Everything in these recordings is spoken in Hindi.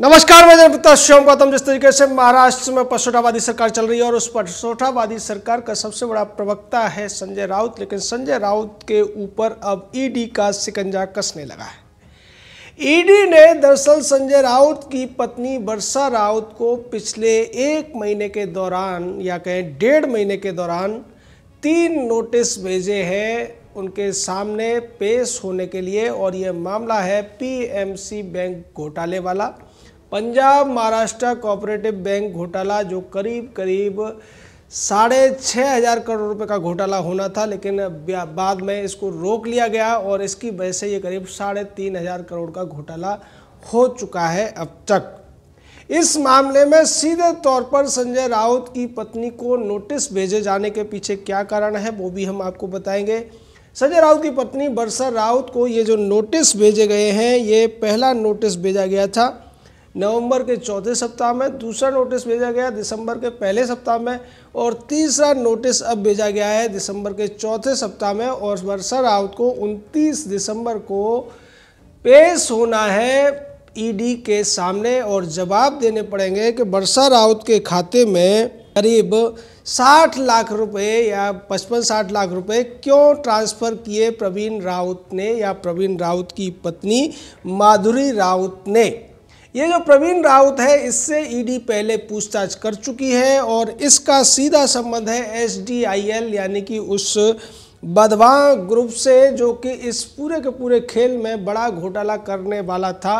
नमस्कार मैं जनपता श्याम गौतम जिस तरीके से महाराष्ट्र में पसोटावादी सरकार चल रही है और उस पसोटावादी सरकार का सबसे बड़ा प्रवक्ता है संजय राउत लेकिन संजय राउत के ऊपर अब ईडी e का सिकंजा कसने लगा है ईडी e ने दरअसल संजय राउत की पत्नी वर्षा राउत को पिछले एक महीने के दौरान या कहें डेढ़ महीने के दौरान तीन नोटिस भेजे हैं उनके सामने पेश होने के लिए और यह मामला है पीएमसी बैंक घोटाले वाला पंजाब महाराष्ट्र कोऑपरेटिव बैंक घोटाला जो करीब करीब साढ़े छः हज़ार करोड़ रुपए का घोटाला होना था लेकिन बाद में इसको रोक लिया गया और इसकी वजह से ये करीब साढ़े तीन हज़ार करोड़ का घोटाला हो चुका है अब तक इस मामले में सीधे तौर पर संजय राउत की पत्नी को नोटिस भेजे जाने के पीछे क्या कारण है वो भी हम आपको बताएंगे संजय राउत की पत्नी बरसा राउत को ये जो नोटिस भेजे गए हैं ये पहला नोटिस भेजा गया था नवंबर के चौथे सप्ताह में दूसरा नोटिस भेजा गया दिसंबर के पहले सप्ताह में और तीसरा नोटिस अब भेजा गया है दिसंबर के चौथे सप्ताह में और वर्षा राउत को 29 दिसंबर को पेश होना है ईडी e के सामने और जवाब देने पड़ेंगे कि वर्षा राउत के खाते में करीब 60 लाख रुपए या 55-60 लाख रुपए क्यों ट्रांसफ़र किए प्रवीण राउत ने या प्रवीण राउत की पत्नी माधुरी राउत ने ये जो प्रवीण राउत है इससे ईडी e पहले पूछताछ कर चुकी है और इसका सीधा संबंध है एसडीआईएल यानी कि उस बदवा ग्रुप से जो कि इस पूरे के पूरे खेल में बड़ा घोटाला करने वाला था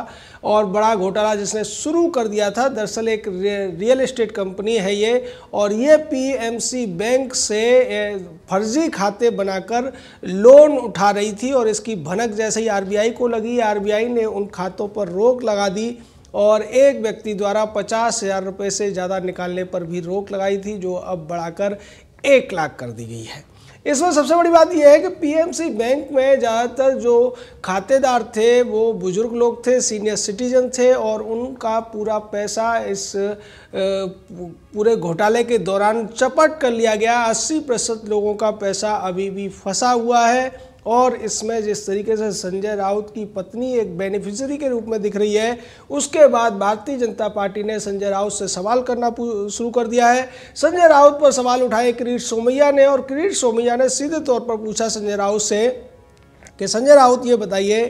और बड़ा घोटाला जिसने शुरू कर दिया था दरअसल एक रियल एस्टेट कंपनी है ये और ये पीएमसी बैंक से फर्जी खाते बनाकर लोन उठा रही थी और इसकी भनक जैसे ही आरबीआई को लगी आरबीआई ने उन खातों पर रोक लगा दी और एक व्यक्ति द्वारा पचास हज़ार रुपये से ज़्यादा निकालने पर भी रोक लगाई थी जो अब बढ़ाकर एक लाख कर दी गई है इसमें सबसे बड़ी बात यह है कि पीएमसी बैंक में ज़्यादातर जो खातेदार थे वो बुज़ुर्ग लोग थे सीनियर सिटीजन थे और उनका पूरा पैसा इस पूरे घोटाले के दौरान चपट कर लिया गया 80 प्रतिशत लोगों का पैसा अभी भी फंसा हुआ है और इसमें जिस तरीके से संजय राउत की पत्नी एक बेनिफिशरी के रूप में दिख रही है उसके बाद भारतीय जनता पार्टी ने संजय राउत से सवाल करना शुरू कर दिया है संजय राउत पर सवाल उठाए किरीट सोमैया ने और किरीट सोमैया ने सीधे तौर पर पूछा संजय राउत से कि संजय राउत ये बताइए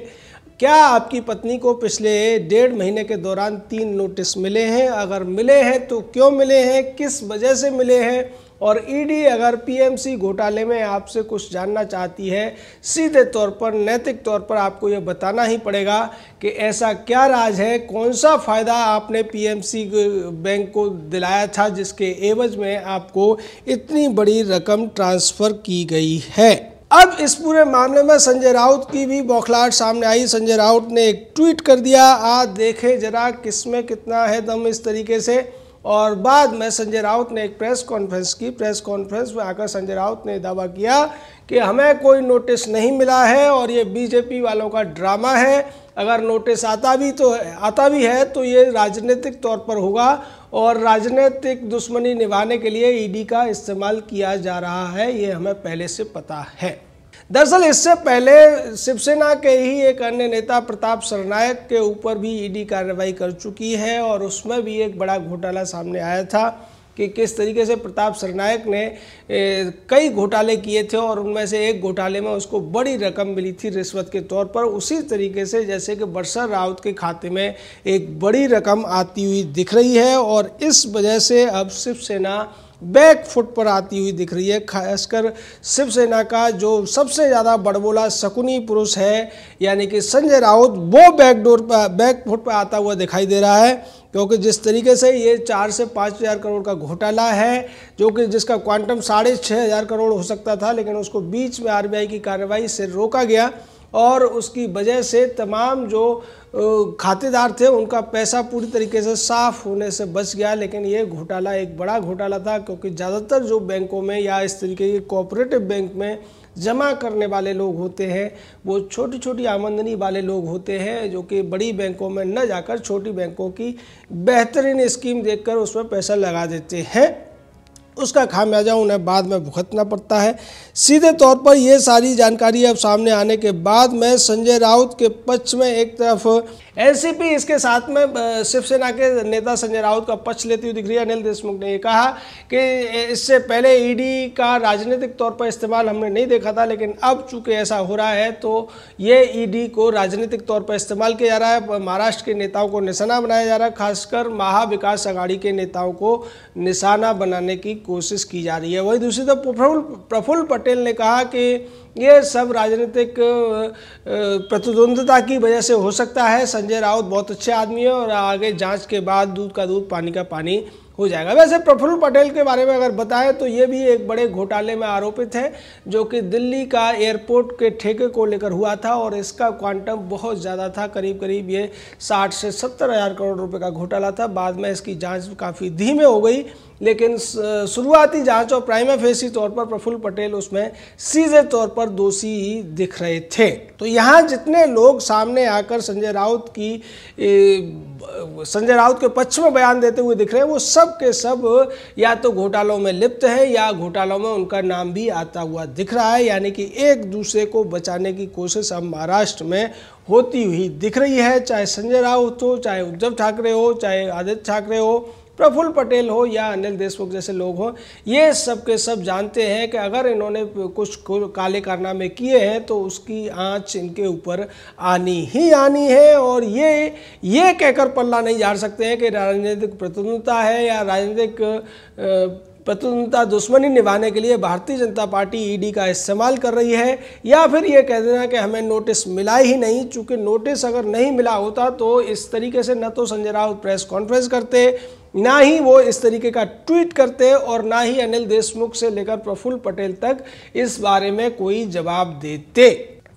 क्या आपकी पत्नी को पिछले डेढ़ महीने के दौरान तीन नोटिस मिले हैं अगर मिले हैं तो क्यों मिले हैं किस वजह से मिले हैं और ईडी e अगर पीएमसी घोटाले में आपसे कुछ जानना चाहती है सीधे तौर पर नैतिक तौर पर आपको यह बताना ही पड़ेगा कि ऐसा क्या राज है कौन सा फ़ायदा आपने पीएमसी बैंक को दिलाया था जिसके एवज में आपको इतनी बड़ी रकम ट्रांसफ़र की गई है अब इस पूरे मामले में संजय राउत की भी बौखलाहट सामने आई संजय राउत ने एक ट्वीट कर दिया आज देखें जरा किस में कितना है दम इस तरीके से और बाद में संजय राउत ने एक प्रेस कॉन्फ्रेंस की प्रेस कॉन्फ्रेंस में आकर संजय राउत ने दावा किया कि हमें कोई नोटिस नहीं मिला है और ये बीजेपी वालों का ड्रामा है अगर नोटिस आता भी तो आता भी है तो ये राजनीतिक तौर पर होगा और राजनीतिक दुश्मनी निभाने के लिए ईडी का इस्तेमाल किया जा रहा है ये हमें पहले से पता है दरअसल इससे पहले शिवसेना के ही एक अन्य नेता प्रताप सरनायक के ऊपर भी ईडी कार्रवाई कर चुकी है और उसमें भी एक बड़ा घोटाला सामने आया था कि किस तरीके से प्रताप सरनायक ने कई घोटाले किए थे और उनमें से एक घोटाले में उसको बड़ी रकम मिली थी रिश्वत के तौर पर उसी तरीके से जैसे कि बरसर राउत के खाते में एक बड़ी रकम आती हुई दिख रही है और इस वजह से अब शिवसेना बैक फुट पर आती हुई दिख रही है खासकर शिवसेना का जो सबसे ज़्यादा बड़बोला शकुनी पुरुष है यानी कि संजय राउत वो बैकडोर पर बैक फुट पर आता हुआ दिखाई दे रहा है क्योंकि जिस तरीके से ये चार से पाँच हज़ार करोड़ का घोटाला है जो कि जिसका क्वांटम साढ़े छः हज़ार करोड़ हो सकता था लेकिन उसको बीच में आरबीआई की कार्रवाई से रोका गया और उसकी वजह से तमाम जो खातेदार थे उनका पैसा पूरी तरीके से साफ होने से बच गया लेकिन ये घोटाला एक बड़ा घोटाला था क्योंकि ज़्यादातर जो बैंकों में या इस तरीके के कोऑपरेटिव बैंक में जमा करने वाले लोग होते हैं वो छोटी छोटी आमदनी वाले लोग होते हैं जो कि बड़ी बैंकों में न जाकर छोटी बैंकों की बेहतरीन स्कीम देखकर उसमें पैसा लगा देते हैं उसका खामियाजा उन्हें बाद में भुगतना पड़ता है सीधे तौर पर यह सारी जानकारी अब सामने आने के बाद में संजय राउत के पक्ष में एक तरफ एनसीपी इसके साथ में शिवसेना के नेता संजय राउत का पक्ष लेती हुई दिख रही है अनिल देशमुख ने यह कहा कि इससे पहले ईडी का राजनीतिक तौर पर इस्तेमाल हमने नहीं देखा था लेकिन अब चूंकि ऐसा हो रहा है तो ये ईडी को राजनीतिक तौर पर इस्तेमाल किया जा रहा है महाराष्ट्र के नेताओं को निशाना बनाया जा रहा है खासकर महाविकास आघाड़ी के नेताओं को निशाना बनाने की कोशिश की जा रही है वहीं दूसरी तरफ प्रफुल्ल प्रफुल्ल पटेल ने कहा कि ये सब राजनीतिक प्रतिद्वंदता की वजह से हो सकता है संजय राउत बहुत अच्छे आदमी है और आगे जांच के बाद दूध का दूध पानी का पानी हो जाएगा वैसे प्रफुल्ल पटेल के बारे में अगर बताएं तो ये भी एक बड़े घोटाले में आरोपित है जो कि दिल्ली का एयरपोर्ट के ठेके को लेकर हुआ था और इसका क्वांटम बहुत ज़्यादा था करीब करीब ये साठ से सत्तर हज़ार करोड़ रुपए का घोटाला था बाद में इसकी जांच काफ़ी धीमे हो गई लेकिन शुरुआती जांच और प्राइमा फेसी तौर पर प्रफुल्ल पटेल उसमें सीधे तौर पर दोषी ही दिख रहे थे तो यहाँ जितने लोग सामने आकर संजय राउत की संजय राउत के पक्ष में बयान देते हुए दिख रहे हैं वो सब के सब या तो घोटालों में लिप्त हैं या घोटालों में उनका नाम भी आता हुआ दिख रहा है यानी कि एक दूसरे को बचाने की कोशिश अब महाराष्ट्र में होती हुई दिख रही है चाहे संजय राउत हो चाहे उद्धव ठाकरे हो चाहे आदित्य ठाकरे हो प्रफुल्ल पटेल हो या अनिल देशमुख जैसे लोग हों ये सब के सब जानते हैं कि अगर इन्होंने कुछ काले कारनामे किए हैं तो उसकी आँच इनके ऊपर आनी ही आनी है और ये ये कहकर पल्ला नहीं झाड़ सकते हैं कि राजनीतिक प्रतिद्वंदता है या राजनीतिक प्रतुतनता दुश्मनी निभाने के लिए भारतीय जनता पार्टी ईडी e का इस्तेमाल कर रही है या फिर ये कह देना कि हमें नोटिस मिला ही नहीं चूँकि नोटिस अगर नहीं मिला होता तो इस तरीके से न तो संजय राउत प्रेस कॉन्फ्रेंस करते ना ही वो इस तरीके का ट्वीट करते और ना ही अनिल देशमुख से लेकर प्रफुल्ल पटेल तक इस बारे में कोई जवाब देते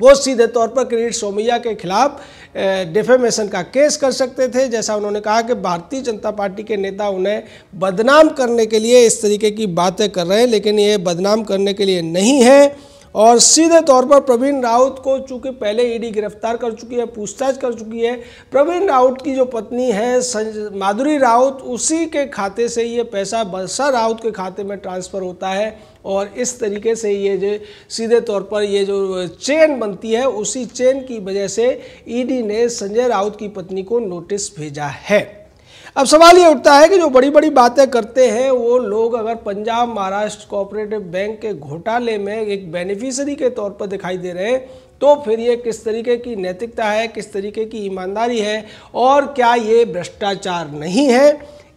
वो सीधे तौर पर किरीट सोमैया के खिलाफ डिफेमेशन का केस कर सकते थे जैसा उन्होंने कहा कि भारतीय जनता पार्टी के नेता उन्हें बदनाम करने के लिए इस तरीके की बातें कर रहे हैं लेकिन ये बदनाम करने के लिए नहीं है और सीधे तौर पर प्रवीण राउत को चूंकि पहले ईडी गिरफ्तार कर चुकी है पूछताछ कर चुकी है प्रवीण राउत की जो पत्नी है माधुरी राउत उसी के खाते से ये पैसा बरसा राउत के खाते में ट्रांसफ़र होता है और इस तरीके से ये जो सीधे तौर पर ये जो चेन बनती है उसी चेन की वजह से ईडी ने संजय राउत की पत्नी को नोटिस भेजा है अब सवाल ये उठता है कि जो बड़ी बड़ी बातें करते हैं वो लोग अगर पंजाब महाराष्ट्र कोऑपरेटिव बैंक के घोटाले में एक बेनिफिशरी के तौर पर दिखाई दे रहे हैं तो फिर ये किस तरीके की नैतिकता है किस तरीके की ईमानदारी है और क्या ये भ्रष्टाचार नहीं है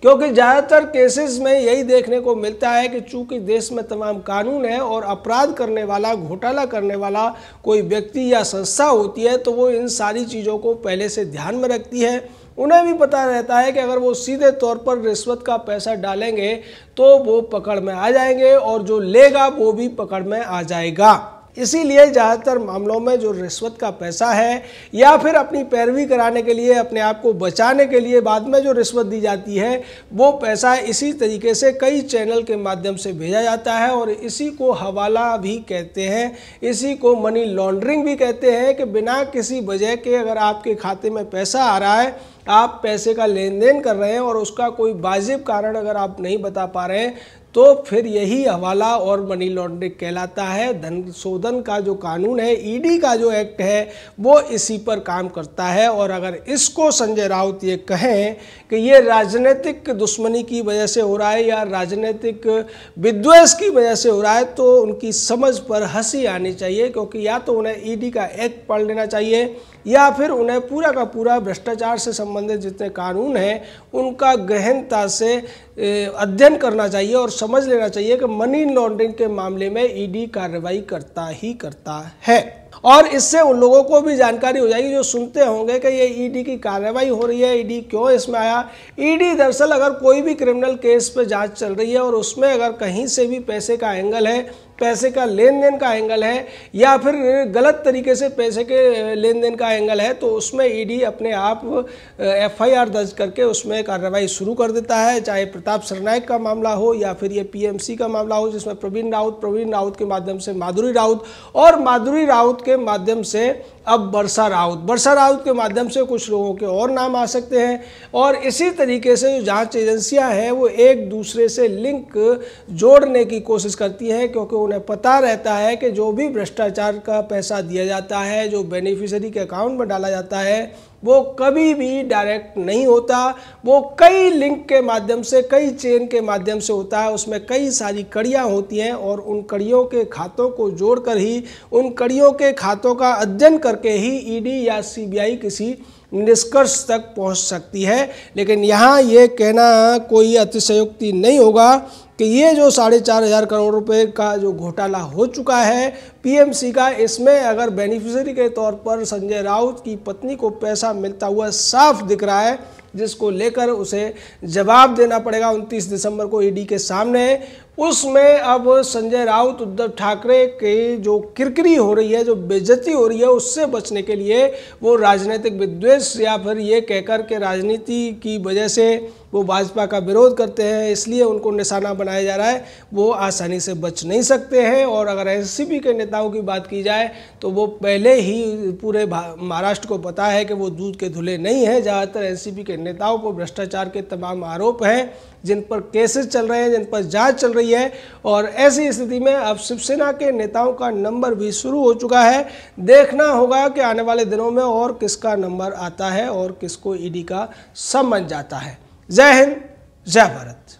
क्योंकि ज़्यादातर केसेस में यही देखने को मिलता है कि चूंकि देश में तमाम कानून है और अपराध करने वाला घोटाला करने वाला कोई व्यक्ति या संस्था होती है तो वो इन सारी चीज़ों को पहले से ध्यान में रखती है उन्हें भी पता रहता है कि अगर वो सीधे तौर पर रिश्वत का पैसा डालेंगे तो वो पकड़ में आ जाएंगे और जो लेगा वो भी पकड़ में आ जाएगा इसीलिए ज़्यादातर मामलों में जो रिश्वत का पैसा है या फिर अपनी पैरवी कराने के लिए अपने आप को बचाने के लिए बाद में जो रिश्वत दी जाती है वो पैसा इसी तरीके से कई चैनल के माध्यम से भेजा जाता है और इसी को हवाला भी कहते हैं इसी को मनी लॉन्ड्रिंग भी कहते हैं कि बिना किसी वजह के अगर आपके खाते में पैसा आ रहा है आप पैसे का लेन देन कर रहे हैं और उसका कोई वाजिब कारण अगर आप नहीं बता पा रहे हैं तो फिर यही हवाला और मनी लॉन्ड्रिंग कहलाता है धन शोधन का जो कानून है ईडी e का जो एक्ट है वो इसी पर काम करता है और अगर इसको संजय राउत ये कहें कि ये राजनीतिक दुश्मनी की वजह से हो रहा है या राजनीतिक विद्वेष की वजह से हो रहा है तो उनकी समझ पर हंसी आनी चाहिए क्योंकि या तो उन्हें ईडी e का एक्ट पढ़ लेना चाहिए या फिर उन्हें पूरा का पूरा भ्रष्टाचार से संबंधित जितने कानून हैं उनका गहनता से अध्ययन करना चाहिए और समझ लेना चाहिए कि मनी लॉन्ड्रिंग के मामले में ईडी कार्रवाई करता ही करता है और इससे उन लोगों को भी जानकारी हो जाएगी जो सुनते होंगे कि ये ईडी की कार्रवाई हो रही है ईडी क्यों इसमें आया ईडी दरअसल अगर कोई भी क्रिमिनल केस पर जांच चल रही है और उसमें अगर कहीं से भी पैसे का एंगल है पैसे का लेन देन का एंगल है या फिर गलत तरीके से पैसे के लेन देन का एंगल है तो उसमें ईडी e अपने आप एफआईआर दर्ज करके उसमें कार्रवाई शुरू कर देता है चाहे प्रताप सरनायक का मामला हो या फिर ये पीएमसी का मामला हो जिसमें प्रवीण राउत प्रवीण राउत के माध्यम से माधुरी राउत और माधुरी राउत के माध्यम से अब वर्षा राउत वर्षा राउत के माध्यम से कुछ लोगों के और नाम आ सकते हैं और इसी तरीके से जो जांच एजेंसियां हैं वो एक दूसरे से लिंक जोड़ने की कोशिश करती हैं क्योंकि उन्हें पता रहता है कि जो भी भ्रष्टाचार का पैसा दिया जाता है जो बेनिफिशरी के अकाउंट में डाला जाता है वो कभी भी डायरेक्ट नहीं होता वो कई लिंक के माध्यम से कई चेन के माध्यम से होता है उसमें कई सारी कड़ियाँ होती हैं और उन कड़ियों के खातों को जोड़कर ही उन कड़ियों के खातों का अध्ययन करके ही ईडी e या सीबीआई किसी निष्कर्ष तक पहुंच सकती है लेकिन यहाँ ये कहना कोई अतिशयोक्ति नहीं होगा कि ये जो साढ़े चार हज़ार करोड़ रुपए का जो घोटाला हो चुका है पीएमसी का इसमें अगर बेनिफिशरी के तौर पर संजय राउत की पत्नी को पैसा मिलता हुआ साफ दिख रहा है जिसको लेकर उसे जवाब देना पड़ेगा 29 दिसंबर को ईडी e के सामने उसमें अब संजय राउत उद्धव ठाकरे की जो किरकिरी हो रही है जो बेजती हो रही है उससे बचने के लिए वो राजनीतिक विद्वेष या फिर ये कहकर के राजनीति की वजह से वो भाजपा का विरोध करते हैं इसलिए उनको निशाना बनाया जा रहा है वो आसानी से बच नहीं सकते हैं और अगर एस के नेताओं की बात की जाए तो वो पहले ही पूरे महाराष्ट्र को पता है कि वो दूध के धुले नहीं हैं ज़्यादातर एन के नेताओं को भ्रष्टाचार के तमाम आरोप हैं जिन पर केसेस चल रहे हैं जिन पर जांच चल रही है और ऐसी स्थिति में अब शिवसेना के नेताओं का नंबर भी शुरू हो चुका है देखना होगा कि आने वाले दिनों में और किसका नंबर आता है और किसको ईडी का समझ जाता है زاهن زابرت